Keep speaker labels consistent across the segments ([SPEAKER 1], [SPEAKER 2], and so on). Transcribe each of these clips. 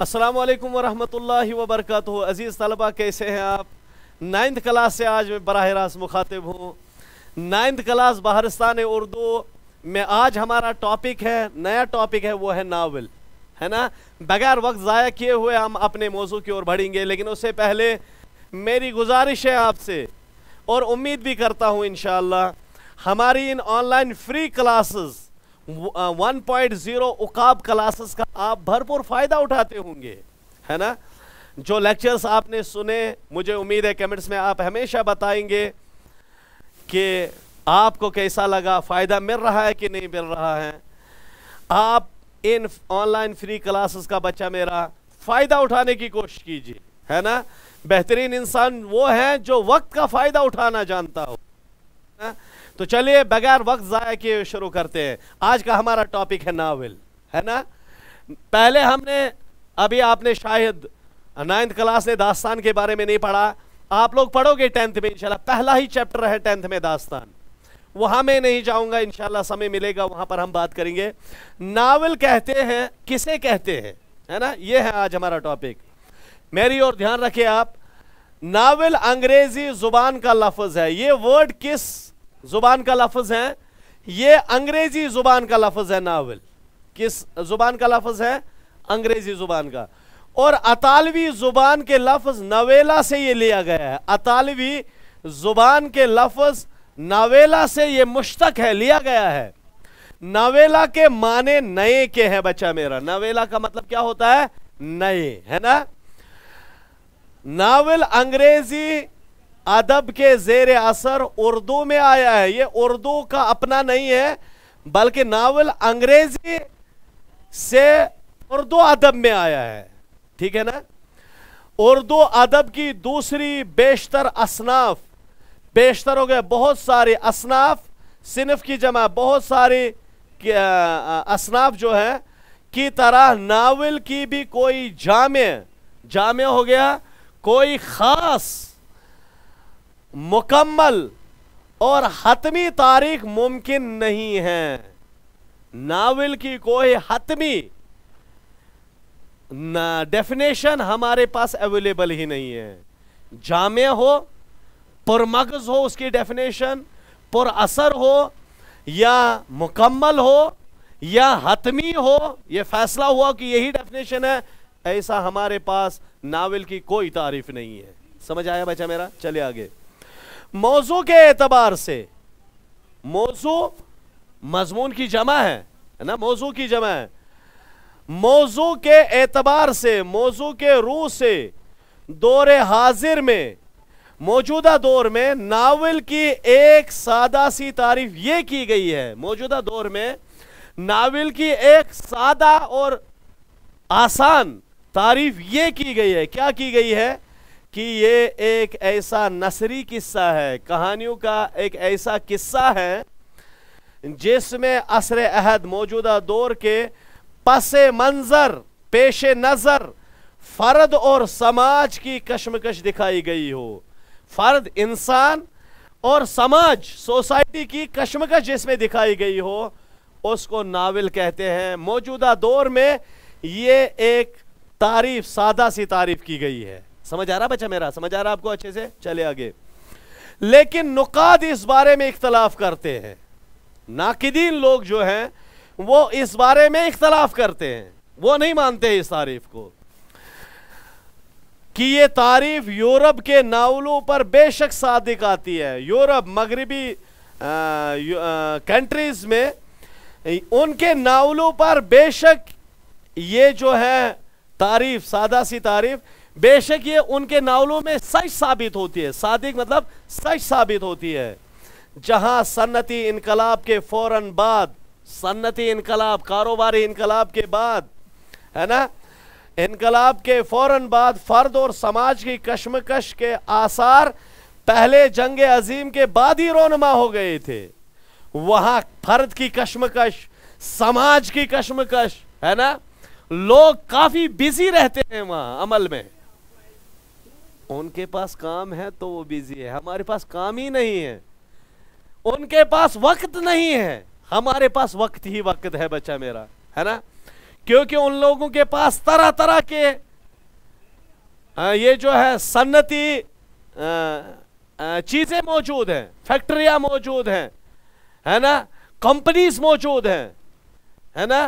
[SPEAKER 1] असलकम वरहमल वबरक अज़ीज़ तलबा कैसे हैं आप नाइन्थ क्लास से आज मैं बरह रास्त मुखातिब हूँ नाइन्थ क्लास बहरस्तान उर्दू में आज हमारा टॉपिक है नया टॉपिक है वो है नावल है ना बगैर वक्त ज़ाया किए हुए हम अपने मौजू की ओर बढ़ेंगे लेकिन उससे पहले मेरी गुजारिश है आपसे और उम्मीद भी करता हूँ इन हमारी इन online free classes one point zero उकाब क्लासेस का आप भरपूर फ़ायदा उठाते होंगे है ना जो लेक्चर्स आपने सुने मुझे उम्मीद है कमेंट्स में आप हमेशा बताएंगे कि आपको कैसा लगा फ़ायदा मिल रहा है कि नहीं मिल रहा है आप इन ऑनलाइन फ्री क्लासेस का बच्चा मेरा फ़ायदा उठाने की कोशिश कीजिए है ना बेहतरीन इंसान वो है जो वक्त का फ़ायदा उठाना जानता हो ना? तो चलिए बगैर वक्त ज़ाया किए शुरू करते हैं आज का हमारा टॉपिक है नावल है ना पहले हमने अभी आपने शायद नाइन्थ क्लास ने दास्तान के बारे में नहीं पढ़ा आप लोग पढ़ोगे टेंथ में इंशाल्लाह पहला ही चैप्टर है टेंथ में दास्तान वहां मैं नहीं जाऊँगा इंशाल्लाह समय मिलेगा वहां पर हम बात करेंगे नावल कहते हैं किसे कहते हैं है ना ये है आज हमारा टॉपिक मेरी ओर ध्यान रखिए आप नावल अंग्रेजी जुबान का लफज है ये वर्ड किस जुबान का लफज है यह अंग्रेजी जुबान का लफज है नावल किस जुबान का लफज है अंग्रेजी जुबान का और अतालवी जुबान के लफ्ज नवेला से यह लिया गया है अतालवी जुबान के लफ्ज नावेला से यह मुश्तक है लिया गया है नावेला के माने नए के हैं बच्चा मेरा नावेला का मतलब क्या होता है नए है ना नावल अंग्रेजी अदब के जेर असर उर्दू में आया है ये उर्दू का अपना नहीं है बल्कि नावल अंग्रेजी से उर्दू अदब में आया है ठीक है ना उर्दू अदब की दूसरी बेशतर असनाफ बेशतर हो गए बहुत सारे असनाफ सिनफ की जमा बहुत सारी असनाफ जो है की तरह नावल की भी कोई जामे जामे हो गया कोई ख़ास मुकम्मल और हतमी तारीख मुमकिन नहीं है नावल की कोई हतमी डेफिनेशन हमारे पास अवेलेबल ही नहीं है जाम हो पुरमगज हो उसकी डेफिनेशन पुरअसर हो या मुकम्मल हो या हतमी हो यह फैसला हुआ कि यही डेफिनेशन है ऐसा हमारे पास नावल की कोई तारीफ नहीं है समझ आया बच्चा मेरा चले आगे मौजू के एतबार से मौजू मजमून की जमा है ना मौजू की जमा है मौजू के एतबार से मौजू के रू से दौर हाजिर में मौजूदा दौर में नावल की एक सादा सी तारीफ ये की गई है मौजूदा दौर में नावल की एक सादा और आसान तारीफ ये की गई है क्या की गई है कि ये एक ऐसा नसरी किस्सा है कहानियों का एक ऐसा किस्सा है जिसमें असर अहद मौजूदा दौर के पस मंज़र पेश नज़र फ़र्द और समाज की कश्मकश दिखाई गई हो फ़र्द इंसान और समाज सोसाइटी की कश्मकश जिसमें दिखाई गई हो उसको नावल कहते हैं मौजूदा दौर में ये एक तारीफ सादा सी तारीफ की गई है समझ आ रहा बच्चा मेरा समझ आ रहा आपको अच्छे से चले आगे लेकिन नुकाद इस बारे में इख्तलाफ करते हैं नाकिदीन लोग जो हैं वो इस बारे में इख्तलाफ करते हैं वो नहीं मानते इस तारीफ को कि ये तारीफ यूरोप के नावलों पर बेशक सादिक आती है यूरोप मगरबी कंट्रीज में उनके नावलों पर बेशक ये जो है तारीफ सादा सी तारीफ बेशक ये उनके नावलों में सच साबित होती है सादिक मतलब सच साबित होती है जहां सन्नती इनकलाब के फौरन बाद सन्नती इनकलाब कारोबारी इनकलाब के बाद है ना इनकलाब के फौरन बाद फर्द और समाज की कश्मकश के आसार पहले जंग अजीम के बाद ही रोनमा हो गए थे वहां फर्द की कश्मकश समाज की कश्मकश है ना लोग काफी बिजी रहते हैं वहां अमल में उनके पास काम है तो वो बिजी है हमारे पास काम ही नहीं है उनके पास वक्त नहीं है हमारे पास वक्त ही वक्त है बच्चा मेरा है ना क्योंकि उन लोगों के पास तरह तरह के आ, ये जो है सन्नति चीजें मौजूद हैं फैक्ट्रियां मौजूद हैं है ना कंपनीज मौजूद हैं है ना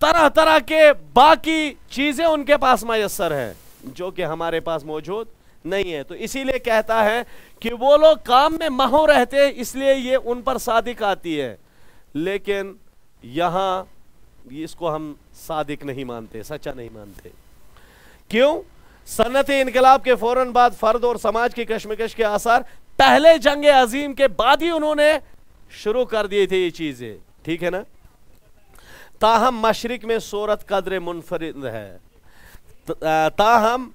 [SPEAKER 1] तरह तरह के बाकी चीजें उनके पास मयसर हैं जो कि हमारे पास मौजूद नहीं है तो इसीलिए कहता है कि वो लोग काम में महो रहते हैं इसलिए ये उन पर सादिक आती है लेकिन यहाँ इसको हम सादिक नहीं मानते सच्चा नहीं मानते क्यों सनत इनकलाब के फौरन बाद फर्द और समाज की कश्मकश के आसार पहले जंग अजीम के बाद ही उन्होंने शुरू कर दिए थे ये चीज़ें ठीक है ना ताहम मशरक में सूरत कदर मुनफरद है ताहम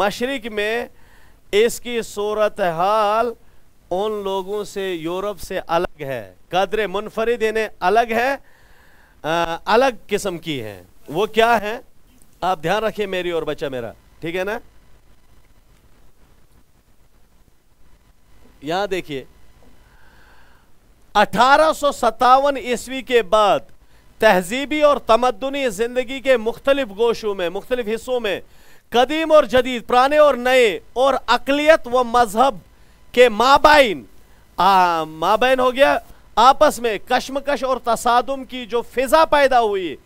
[SPEAKER 1] मशरक में इसकी सूरत हाल उन लोगों से यूरोप से अलग है कदर मुनफरिद इन्हें अलग है आ, अलग किस्म की है वो क्या है आप ध्यान रखिए मेरी और बच्चा मेरा ठीक है ना यहां देखिए अठारह ईस्वी के बाद तहजीबी और तमदनी ज़िंदगी के मुख्तलिफ गोशों में मुख्तलिफ हिस्सों में कदीम और जदीद पुराने और नए और अकलियत व मजहब के माबाइन माबाइन हो गया आपस में कश्मकश और तसादम की जो फिज़ा पैदा हुई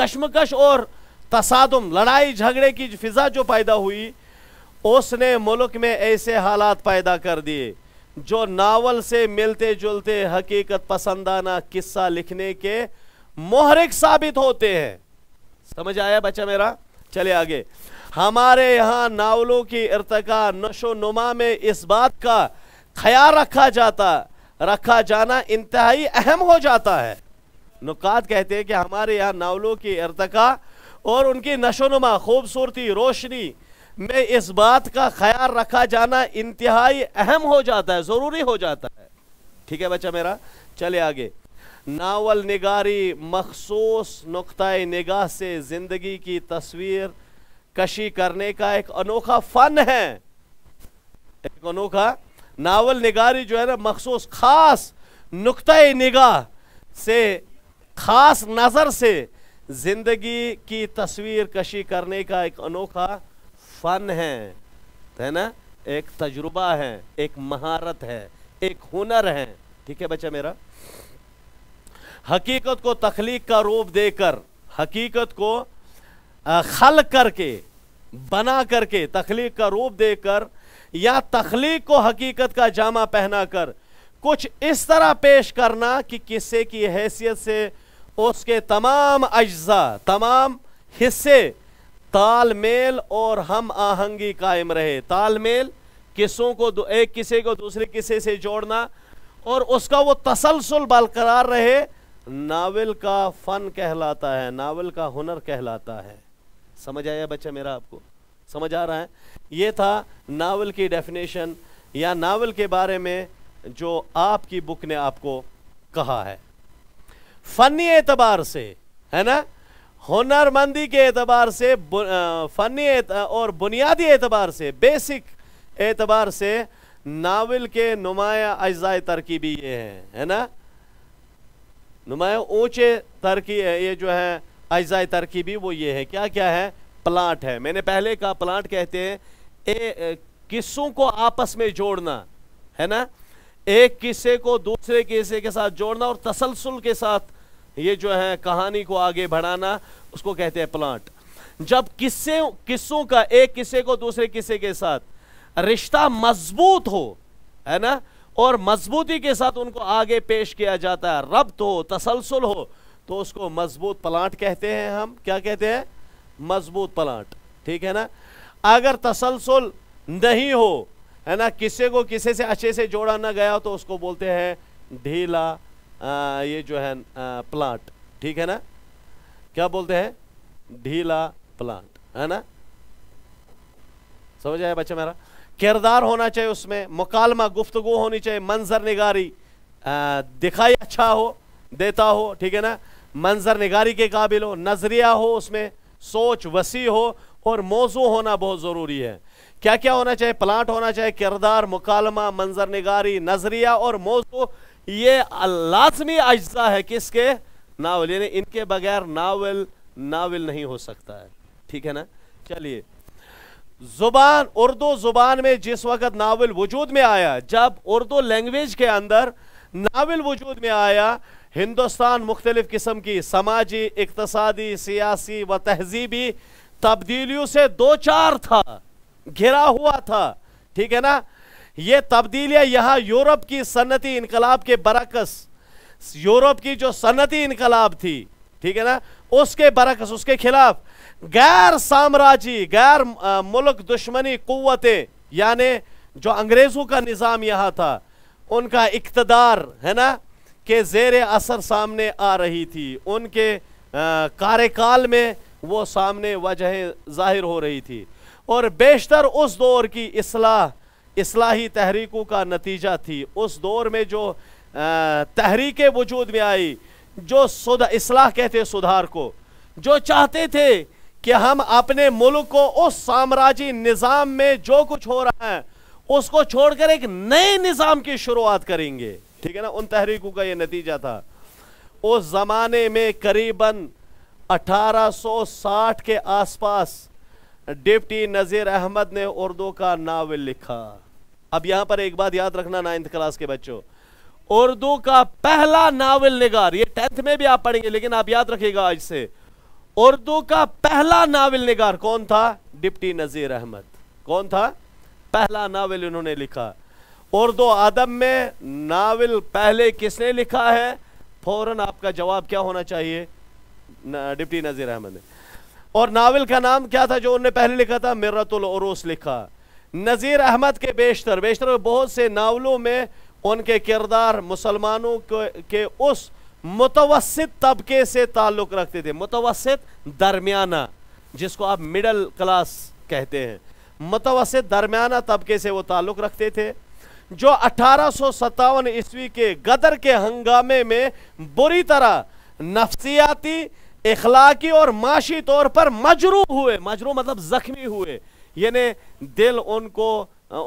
[SPEAKER 1] कश्मकश और तसादम लड़ाई झगड़े की फिज़ा जो पैदा हुई उसने मुल्क में ऐसे हालात पैदा कर दिए जो नावल से मिलते जुलते हकीकत पसंदाना किस्सा लिखने के मोहरिक साबित होते हैं समझ आया बच्चा मेरा चले आगे हमारे यहाँ नावलों की इर्तका नशो नुमा में इस बात का ख्याल रखा जाता रखा जाना इंतहाई अहम हो जाता है नुकात कहते हैं कि हमारे यहाँ नावलों की इर्तका और उनकी नुमा खूबसूरती रोशनी में इस बात का ख्याल रखा जाना इंतहाई अहम हो जाता है ज़रूरी हो जाता है ठीक है बच्चा मेरा चले आगे नावल निगारी मखसूस नुक़ निगाह से ज़िंदगी की तस्वीर कशी करने का एक अनोखा फन है एक अनोखा नावल निगारी जो है ना मखसूस खास नुक़ निगाह से खास नज़र से ज़िंदगी की तस्वीर कशी करने का एक अनोखा फ़न है है ना एक तजुर्बा है एक महारत है एक हुनर है ठीक है बच्चा मेरा हकीकत को तख्लीक का रूप देकर हकीकत को खल करके बना करके तखलीक का रूप देकर या तखलीक को हकीकत का जामा पहना कर कुछ इस तरह पेश करना कि किस्से की हैसियत से उसके तमाम अज्जा तमाम हिस्से तालमेल और हम आहंगी कायम रहे तालमेल किसों को एक किसे को दूसरे किस्से से जोड़ना और उसका वो तसलसल बरकरार रहे नावल का फ़न कहलाता है नावल का हुनर कहलाता है समझ आया बच्चा मेरा आपको समझ आ रहा है ये था नावल की डेफिनेशन या नावल के बारे में जो आपकी बुक ने आपको कहा है फ़नी एतबार से है ना हुनरमंदी के एतबार से फ़नी और बुनियादी एतबार से बेसिक एतबार से नावल के नुमाया अज्जाए तरकीबी ये हैं है ना नुमाया ऊंचे तरकी ये जो है अज्जा तरकीबी वो ये है क्या क्या है प्लांट है मैंने पहले कहा प्लांट कहते हैं किस्सों को आपस में जोड़ना है ना एक किस्से को दूसरे किस्से के साथ जोड़ना और तसलसल के साथ ये जो है कहानी को आगे बढ़ाना उसको कहते हैं प्लांट जब किस्से किस्सों का एक किस्से को दूसरे किस्से के साथ रिश्ता मजबूत हो है ना और मजबूती के साथ उनको आगे पेश किया जाता है रब्त हो तसलसल हो तो उसको मजबूत प्लांट कहते हैं हम क्या कहते हैं मजबूत प्लांट ठीक है ना अगर तसलसल नहीं हो है ना किसी को किसी से अच्छे से जोड़ा ना गया तो उसको बोलते हैं ढीला ये जो है आ, प्लांट ठीक है ना क्या बोलते हैं ढीला प्लांट है ना समझ आया बच्चा मेरा किरदार होना चाहिए उसमें मुकालमा गुफ्तगु होनी चाहिए मंजर निगारी दिखाई अच्छा हो देता हो ठीक है ना मंजर निगारी के काबिल हो नजरिया हो उसमें सोच वसी हो और मौजू होना बहुत ज़रूरी है क्या क्या होना चाहिए प्लाट होना चाहिए किरदार मुकालमा मंजर निगारी नजरिया और मौजू ये लाजमी अज्जा है किसके नावल यानी इनके बगैर नावल नावल नहीं हो सकता है ठीक है ना चलिए जुबान उर्दू जुबान में जिस वक्त नावल वजूद में आया जब उर्दू लैंग्वेज के अंदर नावल वजूद में आया हिंदुस्तान मुख्तलिफ किस्म की समाजी इकतसादी सियासी व तहजीबी तब्दीलियों से दो चार था घिरा हुआ था ठीक है ना ये तब्दीलियां यहाँ यूरोप की सन्नती इनकलाब के बरकस यूरोप की जो सन्नती इनकलाब थी ठीक है ना उसके बरकस उसके खिलाफ गैर साम्राज्य गैर मुल्क दुश्मनी कुतें यानी जो अंग्रेज़ों का निज़ाम यहां था उनका इकतदार है ना के जेर असर सामने आ रही थी उनके कार्यकाल में वो सामने वजह जाहिर हो रही थी और बेशतर उस दौर की असलाह असलाही तहरीकों का नतीजा थी उस दौर में जो तहरीक वजूद में आई जो सुधा असलाह कहते सुधार को जो चाहते थे कि हम अपने मुल्क को उस साम्राज्य निज़ाम में जो कुछ हो रहा है उसको छोड़कर एक नए निज़ाम की शुरुआत करेंगे ठीक है ना उन तहरीकों का यह नतीजा था उस ज़माने में करीबन 1860 के आसपास डिप्टी नज़ीर अहमद ने उर्दू का नावल लिखा अब यहां पर एक बात याद रखना नाइन्थ क्लास के बच्चों उर्दू का पहला नावल निगार ये टेंथ में भी आप पढ़ेंगे लेकिन आप याद रखिएगा आज से उर्दू का पहला नावल निगार कौन था डिप्टी नज़ीर अहमद कौन था पहला नावल उन्होंने लिखा उर्दू अदब में नावल पहले किसने लिखा है फौरन आपका जवाब क्या होना चाहिए डिप्टी नज़ीर अहमद और नावल का नाम क्या था जो उनने पहले लिखा था मिर्रतुल लिखा नज़ीर अहमद के बेशतर बेशतर बहुत से नावलों में उनके किरदार मुसलमानों के उस मुतवसत तबके से ताल्लुक़ रखते थे मुतवसत दरमियाना जिसको आप मिडल क्लास कहते हैं मुतवसत दरमियाना तबके से वो ताल्लुक़ रखते थे जो अठारह ईस्वी के गदर के हंगामे में बुरी तरह नफसियाती इखलाकी और माशी तौर पर मजरू हुए मजरू मतलब जख्मी हुए यानी दिल उनको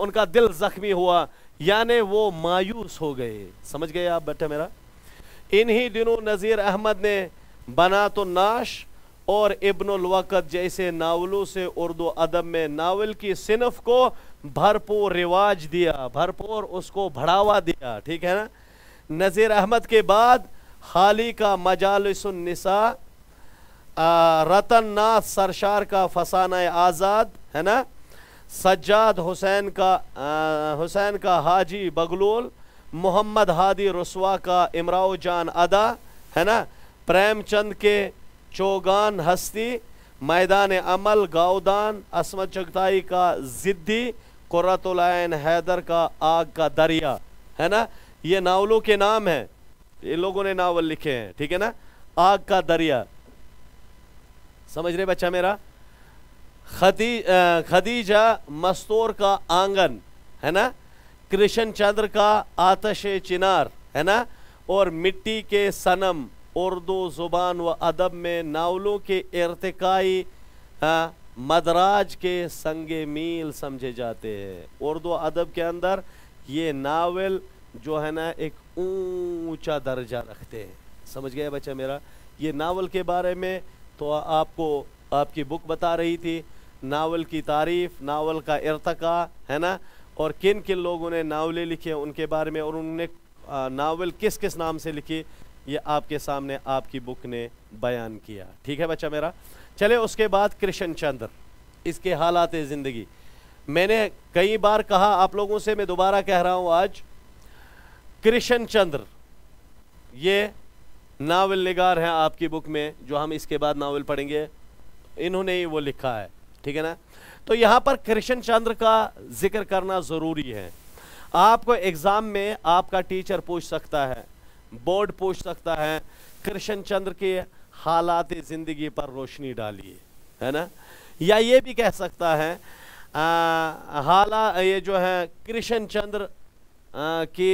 [SPEAKER 1] उनका दिल जख्मी हुआ यानी वो मायूस हो गए समझ गए आप बैठे मेरा इन्हीं दिनों नज़ीर अहमद ने बना तो नाश और इब्नुल वक़्त जैसे नावलों से उर्दू अदब में नावल की सिनफ को भरपूर रिवाज दिया भरपूर उसको बढ़ावा दिया ठीक है ना नज़ीर अहमद के बाद हाल ही का मजालसनसा रतन नाथ सरशार का फसाना आज़ाद है ना सज्जाद हुसैन का हुसैन का हाजी बगलूल मोहम्मद हादी रसवा का इमराव जान अदा है ना प्रेमचंद के चौगान हस्ती मैदान अमल गाउदान असमत चगताई का ज़िद्दी कुरतुलैन हैदर का आग का दरिया है ना ये नावलों के नाम हैं ये लोगों ने नावल लिखे हैं ठीक है ना आग का दरिया समझ रहे बच्चा मेरा खदी खदीजा मस्तूर का आंगन है ना कृष्ण चंद्र का आतश चिनार है ना और मिट्टी के सनम उर्दू ज़ुबान व अदब में नावलों के इरतकाई हाँ, मदराज के संगे मील समझे जाते हैं उर्दू अदब के अंदर ये नावल जो है ना एक ऊंचा दर्जा रखते हैं समझ गया बच्चा मेरा ये नावल के बारे में तो आपको आपकी बुक बता रही थी नावल की तारीफ नावल का इरतका है ना और किन किन लोगों ने नावलें लिखी उनके बारे में और उन्होंने नावल किस किस नाम से लिखी ये आपके सामने आपकी बुक ने बयान किया ठीक है बच्चा मेरा चले उसके बाद कृष्ण चंद्र इसके हालात ज़िंदगी मैंने कई बार कहा आप लोगों से मैं दोबारा कह रहा हूं आज कृष्ण चंद्र ये नावल निगार हैं आपकी बुक में जो हम इसके बाद नावल पढ़ेंगे इन्होंने ही वो लिखा है ठीक है ना तो यहां पर कृष्ण चंद्र का जिक्र करना ज़रूरी है आपको एग्ज़ाम में आपका टीचर पूछ सकता है बोर्ड पूछ सकता है कृष्ण चंद्र के हालात ज़िंदगी पर रोशनी डालिए है ना या ये भी कह सकता है आ, हाला ये जो है कृष्ण चंद्र कि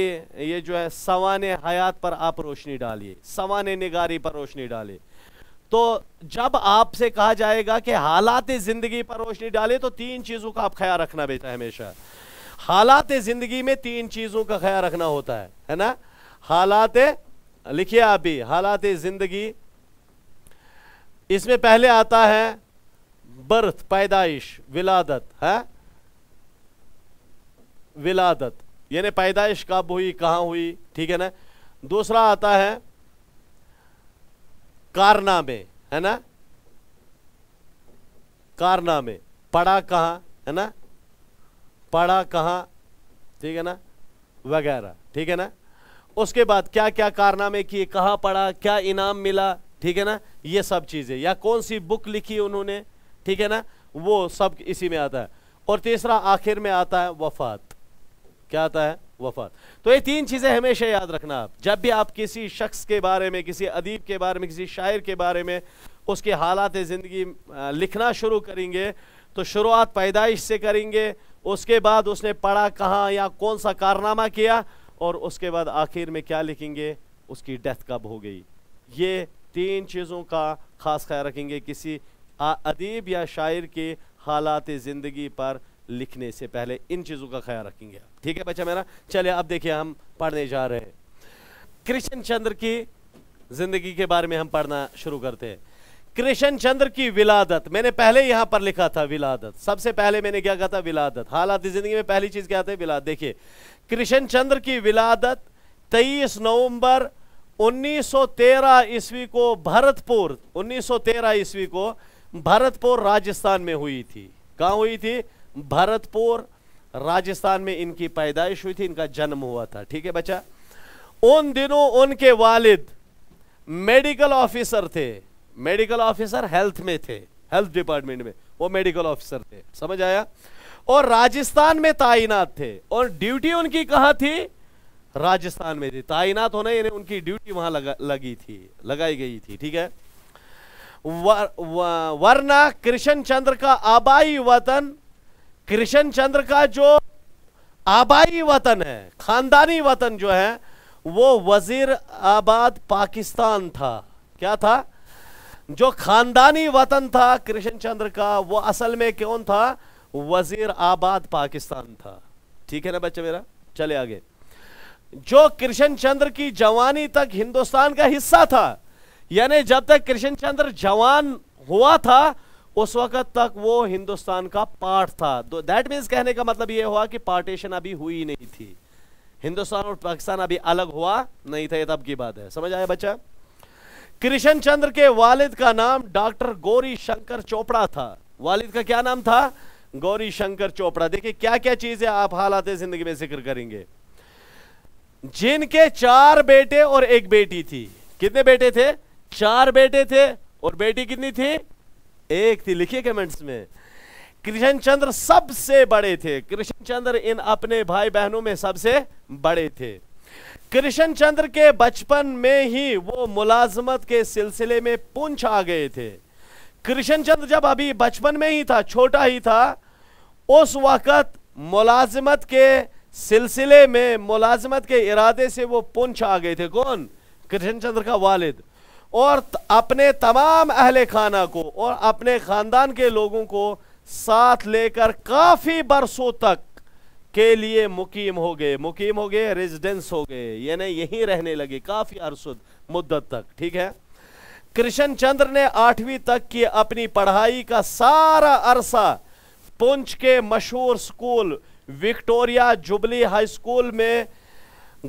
[SPEAKER 1] ये जो है सवान हयात पर आप रोशनी डालिए सवान निगारी पर रोशनी डालिए तो जब आपसे कहा जाएगा कि हालात ज़िंदगी पर रोशनी डालिए तो तीन चीज़ों का आप ख्याल रखना बेटा हमेशा हालात ज़िंदगी में तीन चीज़ों का ख्याल रखना होता है है ना हालात लिखिए आप भी हालात ज़िंदगी इसमें पहले आता है बर्थ पैदाइश विलादत है विलादत यानी पैदाइश कब हुई कहाँ हुई ठीक है ना दूसरा आता है कारनामे है ना कारनामे पढ़ा कहाँ है ना पढ़ा कहाँ ठीक है ना वगैरह ठीक है ना उसके बाद क्या क्या कारनामे किए कहाँ पढ़ा क्या इनाम मिला ठीक है ना ये सब चीज़ें या कौन सी बुक लिखी उन्होंने ठीक है ना वो सब इसी में आता है और तीसरा आखिर में आता है वफात क्या आता है वफात तो ये तीन चीज़ें हमेशा याद रखना आप जब भी आप किसी शख्स के बारे में किसी अदीब के बारे में किसी शायर के बारे में उसके हालात ज़िंदगी लिखना शुरू करेंगे तो शुरुआत पैदाइश से करेंगे उसके बाद उसने पढ़ा कहाँ या कौन सा कारनामा किया और उसके बाद आखिर में क्या लिखेंगे उसकी डेथ कब हो गई ये तीन चीज़ों का ख़ास ख्याल रखेंगे किसी अदीब या शायर के हालात ज़िंदगी पर लिखने से पहले इन चीज़ों का ख्याल रखेंगे ठीक है बच्चा मेरा चलिए अब देखिए हम पढ़ने जा रहे हैं कृष्ण चंद्र की ज़िंदगी के बारे में हम पढ़ना शुरू करते हैं कृष्ण चंद्र की विलादत मैंने पहले यहां पर लिखा था विलादत सबसे पहले मैंने क्या कहा था विलादत हालात जिंदगी में पहली चीज क्या था विलादत देखिए कृष्ण चंद्र की विलादत 23 नवंबर 1913 ईस्वी को भरतपुर 1913 ईस्वी को भरतपुर राजस्थान में हुई थी कहाँ हुई थी भरतपुर राजस्थान में इनकी पैदाइश हुई थी इनका जन्म हुआ था ठीक है बच्चा उन दिनों उनके वालिद मेडिकल ऑफिसर थे मेडिकल ऑफिसर हेल्थ में थे हेल्थ डिपार्टमेंट में वो मेडिकल ऑफिसर थे समझ आया और राजस्थान में तैनात थे और ड्यूटी उनकी कहा थी राजस्थान में थी तैनात होना यानी उनकी ड्यूटी वहां लगा लगी थी लगाई गई थी ठीक है वरना कृष्ण चंद्र का आबाई वतन कृष्ण चंद्र का जो आबाई वतन है खानदानी वतन जो है वो वजीर आबाद पाकिस्तान था क्या था जो खानदानी वतन था कृष्ण चंद्र का वो असल में कौन था वजीर आबाद पाकिस्तान था ठीक है ना बच्चा मेरा चले आगे जो कृष्ण चंद्र की जवानी तक हिंदुस्तान का हिस्सा था यानी जब तक कृष्ण चंद्र जवान हुआ था उस वक्त तक वो हिंदुस्तान का पार्ट था दैट तो मीन्स कहने का मतलब ये हुआ कि पार्टीशन अभी हुई नहीं थी हिंदुस्तान और पाकिस्तान अभी अलग हुआ नहीं था ये तब की बात है समझ आया बच्चा कृष्ण चंद्र के वालिद का नाम डॉक्टर गौरी शंकर चोपड़ा था वालिद का क्या नाम था गौरी शंकर चोपड़ा देखिए क्या क्या चीजें आप हालात जिंदगी में जिक्र करेंगे जिनके चार बेटे और एक बेटी थी कितने बेटे थे चार बेटे थे और बेटी कितनी थी एक थी लिखिए कमेंट्स में कृष्ण चंद्र सबसे बड़े थे कृष्ण चंद्र इन अपने भाई बहनों में सबसे बड़े थे कृष्ण चंद्र के बचपन में ही वो मुलाजमत के सिलसिले में पूछ आ गए थे कृष्ण चंद्र जब अभी बचपन में ही था छोटा ही था उस वक्त मुलाजमत के सिलसिले में मुलाजमत के इरादे से वो पुंछ आ गए थे कौन कृष्ण चंद्र का वालिद और अपने तमाम अहल खाना को और अपने ख़ानदान के लोगों को साथ लेकर काफ़ी बरसों तक के लिए मुकीम हो गए मुकीम हो गए रेजिडेंस हो गए यानी यहीं रहने लगे काफ़ी अरसुद मुद्दत तक ठीक है कृष्ण चंद्र ने आठवीं तक की अपनी पढ़ाई का सारा अरसा पुंछ के मशहूर school Victoria Jubilee high school में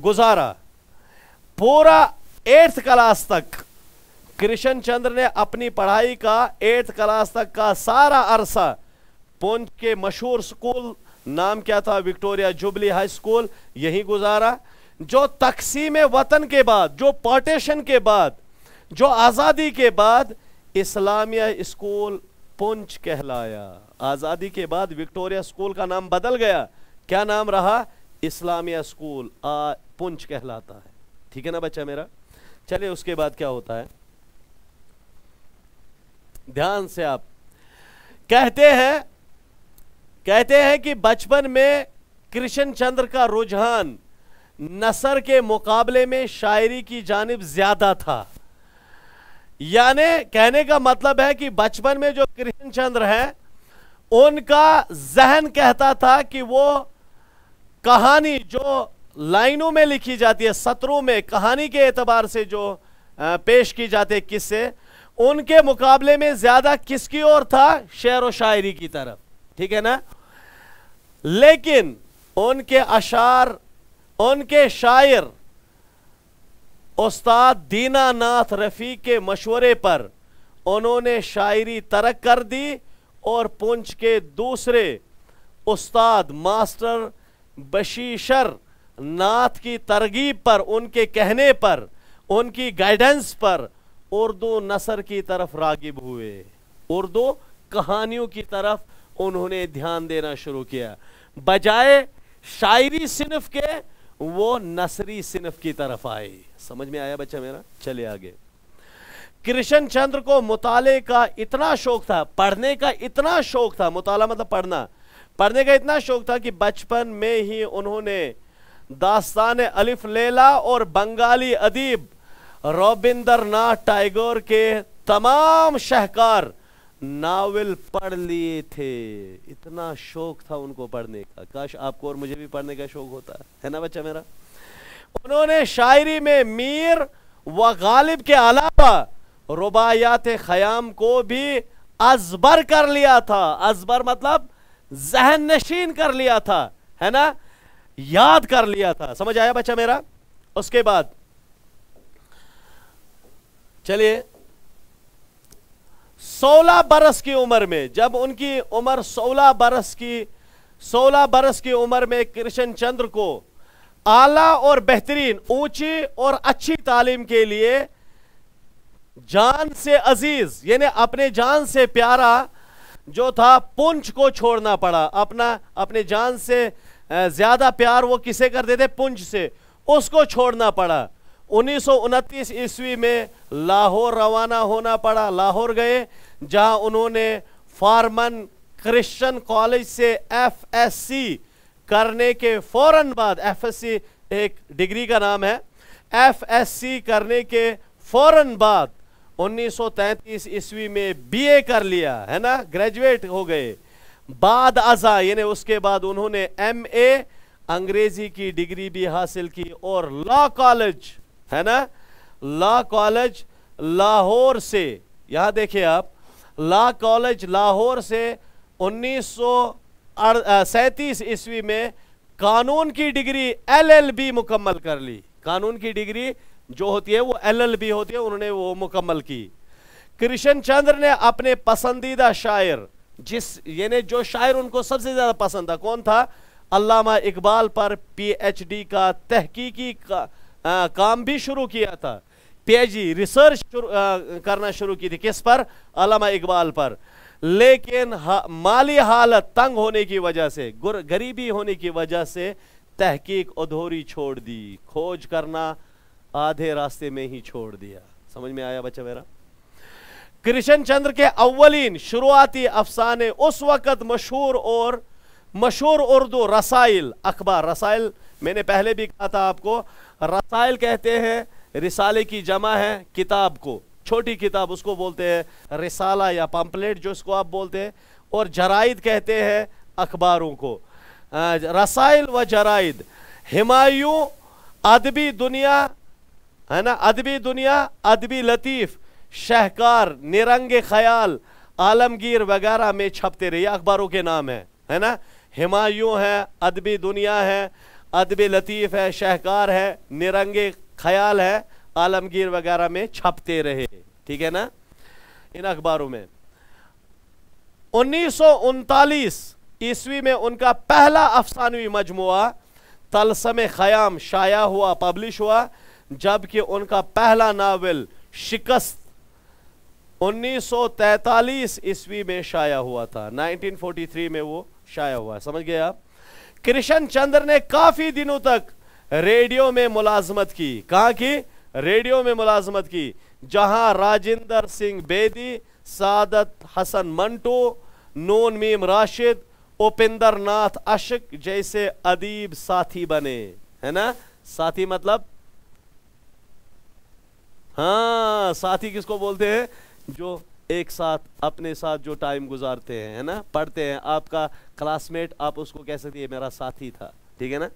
[SPEAKER 1] गुजारा पूरा एट्थ क्लास तक कृष्ण चंद्र ने अपनी पढ़ाई का एट्थ क्लास तक का सारा अरसा पुंछ के मशहूर स्कूल नाम क्या था विक्टोरिया जुबली हाई स्कूल यही गुजारा जो तकसीम वतन के बाद जो पार्टीशन के बाद जो आज़ादी के बाद इस्लामिया स्कूल पुंछ कहलाया आज़ादी के बाद विक्टोरिया स्कूल का नाम बदल गया क्या नाम रहा इस्लामिया स्कूल आ पुंछ कहलाता है ठीक है ना बच्चा मेरा चलिए उसके बाद क्या होता है ध्यान से आप कहते हैं कहते हैं कि बचपन में कृष्ण चंद्र का रुझान नसर के मुकाबले में शायरी की जानब ज्यादा था यानी कहने का मतलब है कि बचपन में जो कृष्ण चंद्र हैं उनका जहन कहता था कि वो कहानी जो लाइनों में लिखी जाती है सत्रों में कहानी के एतबार से जो पेश की जाती है किससे उनके मुकाबले में ज्यादा किसकी ओर था शेर व शायरी की तरफ ठीक है ना लेकिन उनके अशार उनके शायर उस्ताद दीनानाथ रफ़ी के मशवरे पर उन्होंने शायरी तरक कर दी और पुंछ के दूसरे उस्ताद मास्टर बशीशर नाथ की तरगीब पर उनके कहने पर उनकी गाइडेंस पर उर्दू नसर की तरफ रागिब हुए उर्दू कहानियों की तरफ उन्होंने ध्यान देना शुरू किया बजाय शायरी सिनफ के वो नसरी सिनफ की तरफ आई समझ में आया बच्चा मेरा चले आगे कृष्ण चंद्र को मुताले का इतना शौक था पढ़ने का इतना शौक था मुताला मतलब पढ़ना पढ़ने का इतना शौक था कि बचपन में ही उन्होंने दास्तान अलिफ लेला और बंगाली अदीब नाथ टैगोर के तमाम शहकार नावल पढ़ लिए थे इतना शौक था उनको पढ़ने का काश आपको और मुझे भी पढ़ने का शौक होता है ना बच्चा मेरा उन्होंने शायरी में मीर व गालिब के अलावा रुबायात खयाम को भी अजबर कर लिया था अजबर मतलब जहन नशीन कर लिया था है ना याद कर लिया था समझ आया बच्चा मेरा उसके बाद चलिए सोलह बरस की उम्र में जब उनकी उम्र सोलह बरस की सोलह बरस की उम्र में कृष्ण चंद्र को आला और बेहतरीन ऊंची और अच्छी तालीम के लिए जान से अजीज यानी अपने जान से प्यारा जो था पुंछ को छोड़ना पड़ा अपना अपने जान से ज्यादा प्यार वो किसे कर थे पुंछ से उसको छोड़ना पड़ा उन्नीस ईस्वी में लाहौर रवाना होना पड़ा लाहौर गए जहां उन्होंने फार्मन क्रिश्चियन कॉलेज से एफएससी करने के फौरन बाद एफएससी एक डिग्री का नाम है एफएससी करने के फौरन बाद 1933 ईस्वी में बीए कर लिया है ना ग्रेजुएट हो गए बाद आजा यानी उसके बाद उन्होंने एमए अंग्रेजी की डिग्री भी हासिल की और लॉ कॉलेज है ना ला कॉलेज लाहौर से यहां देखिए आप ला कॉलेज लाहौर से उन्नीस सैतीस ईस्वी में कानून की डिग्री एलएलबी मुकम्मल कर ली कानून की डिग्री जो होती है वो एलएलबी होती है उन्होंने वो मुकम्मल की कृष्ण चंद्र ने अपने पसंदीदा शायर जिस यानी जो शायर उनको सबसे ज़्यादा पसंद था कौन था अल्लामा इकबाल पर पीएचडी का तहकीकी का आ, काम भी शुरू किया था पीएचडी रिसर्च शुरू, करना शुरू की थी किस पर अलामा इकबाल पर लेकिन हा, माली हालत तंग होने की वजह से गरीबी होने की वजह से तहकीक अधूरी छोड़ दी खोज करना आधे रास्ते में ही छोड़ दिया समझ में आया बच्चा मेरा कृष्ण चंद्र के अव्वलीन शुरुआती अफसाने उस वक्त मशहूर और मशहूर उर्दू रसाइल अखबार रसाइल मैंने पहले भी कहा था आपको रसाइल कहते हैं रिसाले की जमा है किताब को छोटी किताब उसको बोलते हैं रिसाला या पम्पलेट जो इसको आप बोलते हैं और जराइद कहते हैं अखबारों को रसाइल व जराइद हिमायू अदबी दुनिया है ना अदबी दुनिया अदबी लतीफ़ शहकार निरंग ख्याल आलमगीर वगैरह में छपते रहे अखबारों के नाम है है ना हिमायूं है अदबी दुनिया है अदब लतीफ़ है शहकार है निरंगे ख्याल है आलमगीर वगैरह में छपते रहे ठीक है ना इन अखबारों में उन्नीस ईस्वी में उनका पहला अफसानवी मजमु तलसम ख़याम शाया हुआ पब्लिश हुआ जबकि उनका पहला नावल शिकस्त 1943 ईस्वी में शाया हुआ था 1943 में वो शाया हुआ समझ गए आप कृष्ण चंद्र ने काफी दिनों तक रेडियो में मुलाजमत की कहा की रेडियो में मुलाजमत की जहां राजेंद्र सिंह बेदी सादत हसन मंटू नून मीम राशिद उपेंद्र नाथ अशक जैसे अदीब साथी बने है ना साथी मतलब हाँ साथी किसको बोलते हैं जो एक साथ अपने साथ जो टाइम गुजारते हैं है ना पढ़ते हैं आपका क्लासमेट आप उसको कह सकते हैं मेरा साथी था ठीक है ना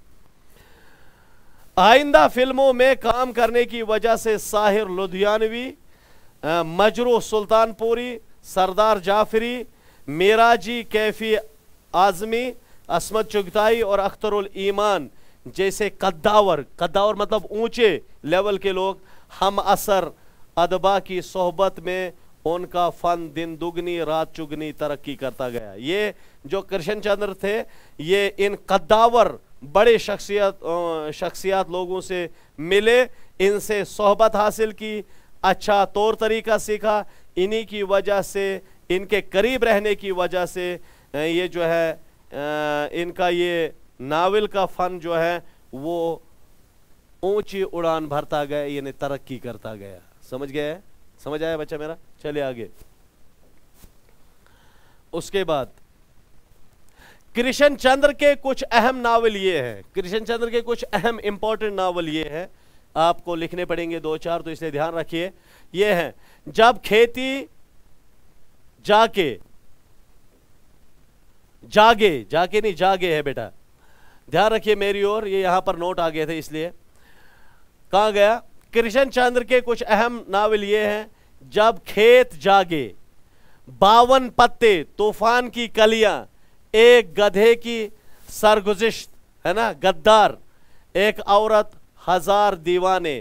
[SPEAKER 1] आइंदा फिल्मों में काम करने की वजह से साहिर लुधियानवी मजरू सुल्तानपुरी सरदार जाफरी मेराजी कैफी आजमी असमत चुगताई और अख्तरुल ईमान जैसे कद्दावर कद्दावर मतलब ऊंचे लेवल के लोग हम असर अदबा की सोहबत में उनका फन दिन दुगनी रात चुगनी तरक्की करता गया ये जो कृष्ण चंद्र थे ये इन कद्दावर बड़े शख्सियत शख्सियात लोगों से मिले इनसे सोहबत हासिल की अच्छा तौर तरीका सीखा इन्हीं की वजह से इनके करीब रहने की वजह से ये जो है इनका ये नावल का फ़न जो है वो ऊंची उड़ान भरता गया यानी तरक्की करता गया समझ है? समझ आया बच्चा मेरा चले आगे उसके बाद कृष्ण चंद्र के कुछ अहम नावल ये हैं कृष्ण चंद्र के कुछ अहम इंपॉर्टेंट नावल ये हैं आपको लिखने पड़ेंगे दो चार तो इसलिए ध्यान रखिए ये हैं जब खेती जाके जागे जाके नहीं जागे है बेटा ध्यान रखिए मेरी ओर ये यहां पर नोट आ गए थे इसलिए कहा गया कृष्ण चंद्र के कुछ अहम नावल ये हैं जब खेत जागे बावन पत्ते तूफान की कलियां एक गधे की सरगुजिश है ना गद्दार एक औरत हजार दीवाने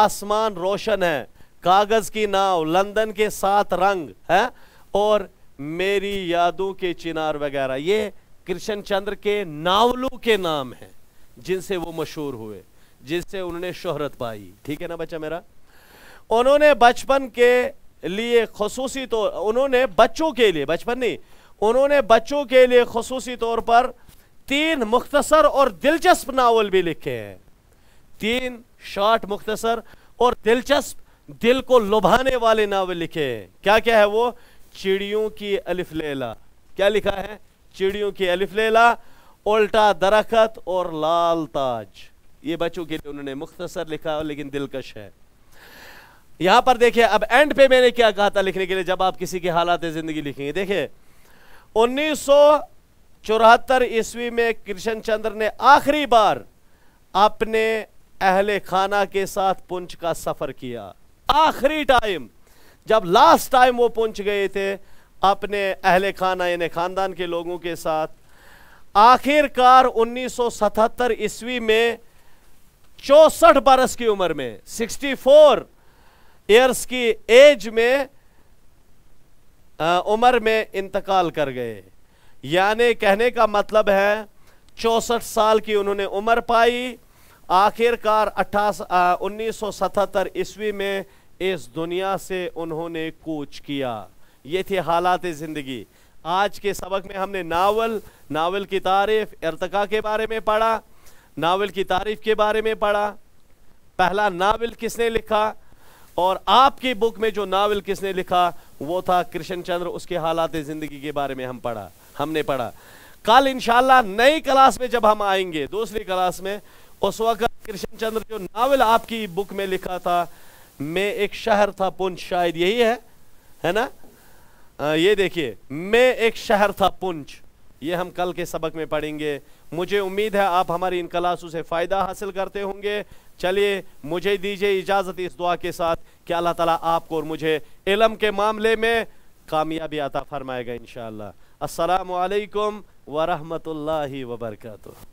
[SPEAKER 1] आसमान रोशन है कागज की नाव लंदन के सात रंग है और मेरी यादों के चिनार वगैरह ये कृष्ण चंद्र के नावलों के नाम हैं जिनसे वो मशहूर हुए जिससे उन्होंने शोहरत पाई ठीक है ना बच्चा मेरा उन्होंने बचपन के लिए खसूसी तौर उन्होंने बच्चों के लिए बचपन नहीं उन्होंने बच्चों के लिए खसूसी तौर पर तीन मुख्तसर और दिलचस्प नावल भी लिखे हैं तीन शॉर्ट मुख्तसर और दिलचस्प दिल को लुभाने वाले नावल लिखे हैं क्या क्या है वो चिड़ियों की अलिफ लेला क्या लिखा है चिड़ियों की अलिफ लेला उल्टा दरखत और लाल ताज ये बच्चों के लिए उन्होंने मुख्तसर लिखा लेकिन दिलकश है यहां पर देखिए अब एंड पे मैंने क्या कहा था लिखने के लिए जब आप किसी की हालात ज़िंदगी लिखेंगे देखिए उन्नीस चौहत्तर ईस्वी में कृष्ण चंद्र ने आखिरी बार अपने अहले खाना के साथ पुंछ का सफ़र किया आखिरी टाइम जब लास्ट टाइम वो पुंछ गए थे अपने अहले खाना यानी ख़ानदान के लोगों के साथ आखिरकार 1977 ईस्वी में चौसठ बरस की उम्र में 64 फोर ईयर्स की एज में उम्र में इंतकाल कर गए यानी कहने का मतलब है चौसठ साल की उन्होंने उम्र पाई आखिरकार अट्ठास उन्नीस सौ सतहत्तर ईस्वी में इस दुनिया से उन्होंने कूच किया ये थे हालात ज़िंदगी आज के सबक में हमने नावल नावल की तारीफ इरतका के बारे में पढ़ा नावल की तारीफ के बारे में पढ़ा पहला नावल किसने लिखा और आपकी बुक में जो नावल किसने लिखा वो था कृष्ण चंद्र उसके हालात ज़िंदगी के बारे में हम पढ़ा हमने पढ़ा कल इंशाला नई क्लास में जब हम आएंगे दूसरी क्लास में उस वक्त कृष्ण चंद्र जो नावल आपकी बुक में लिखा था मैं एक शहर था पुंछ शायद यही है है ना आ, ये देखिए मैं एक शहर था पुंछ ये हम कल के सबक में पढ़ेंगे मुझे उम्मीद है आप हमारी इन क्लासों से फ़ायदा हासिल करते होंगे चलिए मुझे दीजिए इजाज़त इस दुआ के साथ कि अल्लाह ताला आपको और मुझे इलम के मामले में कामयाबी आता फरमाएगा इन शाला वरहमत ला वबरकू